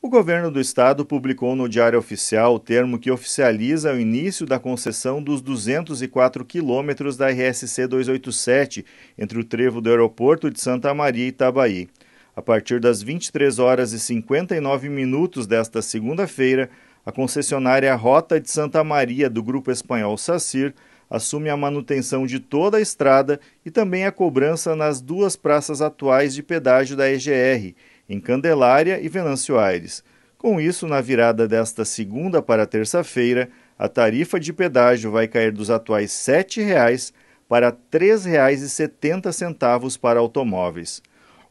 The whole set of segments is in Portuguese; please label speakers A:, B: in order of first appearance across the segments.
A: O governo do estado publicou no Diário Oficial o termo que oficializa o início da concessão dos 204 quilômetros da RSC 287 entre o trevo do aeroporto de Santa Maria e Itabaí. A partir das 23 horas e 59 minutos desta segunda-feira, a concessionária Rota de Santa Maria do grupo espanhol Sacir assume a manutenção de toda a estrada e também a cobrança nas duas praças atuais de pedágio da EGR em Candelária e Venâncio Aires. Com isso, na virada desta segunda para terça-feira, a tarifa de pedágio vai cair dos atuais R$ 7,00 para R$ 3,70 para automóveis.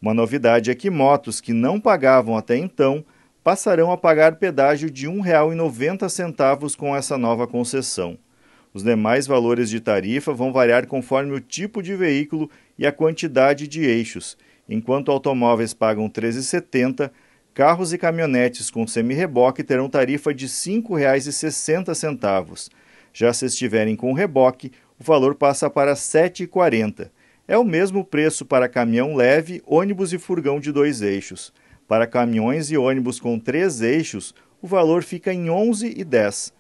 A: Uma novidade é que motos que não pagavam até então passarão a pagar pedágio de R$ 1,90 com essa nova concessão. Os demais valores de tarifa vão variar conforme o tipo de veículo e a quantidade de eixos, Enquanto automóveis pagam R$ 13,70, carros e caminhonetes com semi-reboque terão tarifa de R$ 5,60. Já se estiverem com reboque, o valor passa para R$ 7,40. É o mesmo preço para caminhão leve, ônibus e furgão de dois eixos. Para caminhões e ônibus com três eixos, o valor fica em R$ 11,10.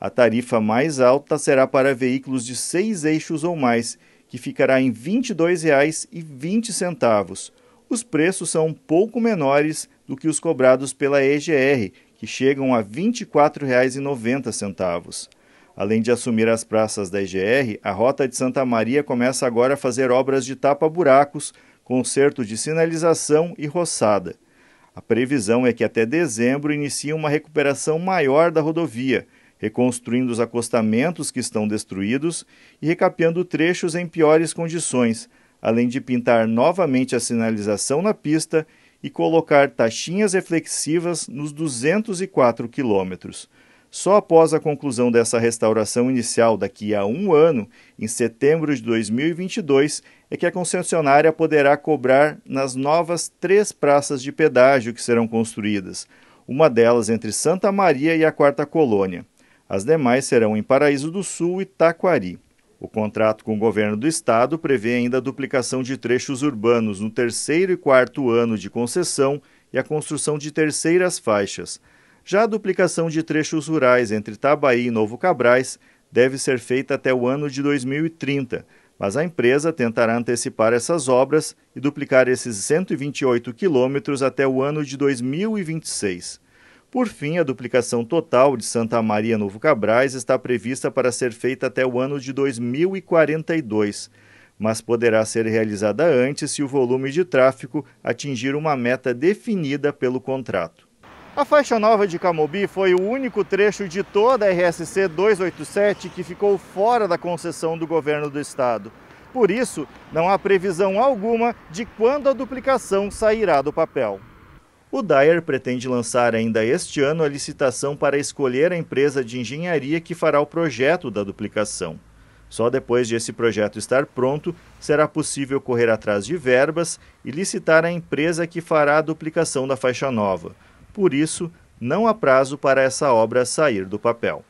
A: A tarifa mais alta será para veículos de seis eixos ou mais que ficará em R$ 22,20. Os preços são um pouco menores do que os cobrados pela EGR, que chegam a R$ 24,90. Além de assumir as praças da EGR, a Rota de Santa Maria começa agora a fazer obras de tapa-buracos, conserto de sinalização e roçada. A previsão é que até dezembro inicie uma recuperação maior da rodovia, reconstruindo os acostamentos que estão destruídos e recapeando trechos em piores condições, além de pintar novamente a sinalização na pista e colocar taxinhas reflexivas nos 204 quilômetros. Só após a conclusão dessa restauração inicial, daqui a um ano, em setembro de 2022, é que a concessionária poderá cobrar nas novas três praças de pedágio que serão construídas, uma delas entre Santa Maria e a Quarta Colônia. As demais serão em Paraíso do Sul e Taquari. O contrato com o governo do estado prevê ainda a duplicação de trechos urbanos no terceiro e quarto ano de concessão e a construção de terceiras faixas. Já a duplicação de trechos rurais entre Itabaí e Novo Cabrais deve ser feita até o ano de 2030, mas a empresa tentará antecipar essas obras e duplicar esses 128 quilômetros até o ano de 2026. Por fim, a duplicação total de Santa Maria Novo Cabrais está prevista para ser feita até o ano de 2042, mas poderá ser realizada antes se o volume de tráfego atingir uma meta definida pelo contrato. A faixa nova de Camobi foi o único trecho de toda a RSC 287 que ficou fora da concessão do governo do estado. Por isso, não há previsão alguma de quando a duplicação sairá do papel. O Dyer pretende lançar ainda este ano a licitação para escolher a empresa de engenharia que fará o projeto da duplicação. Só depois de esse projeto estar pronto, será possível correr atrás de verbas e licitar a empresa que fará a duplicação da faixa nova. Por isso, não há prazo para essa obra sair do papel.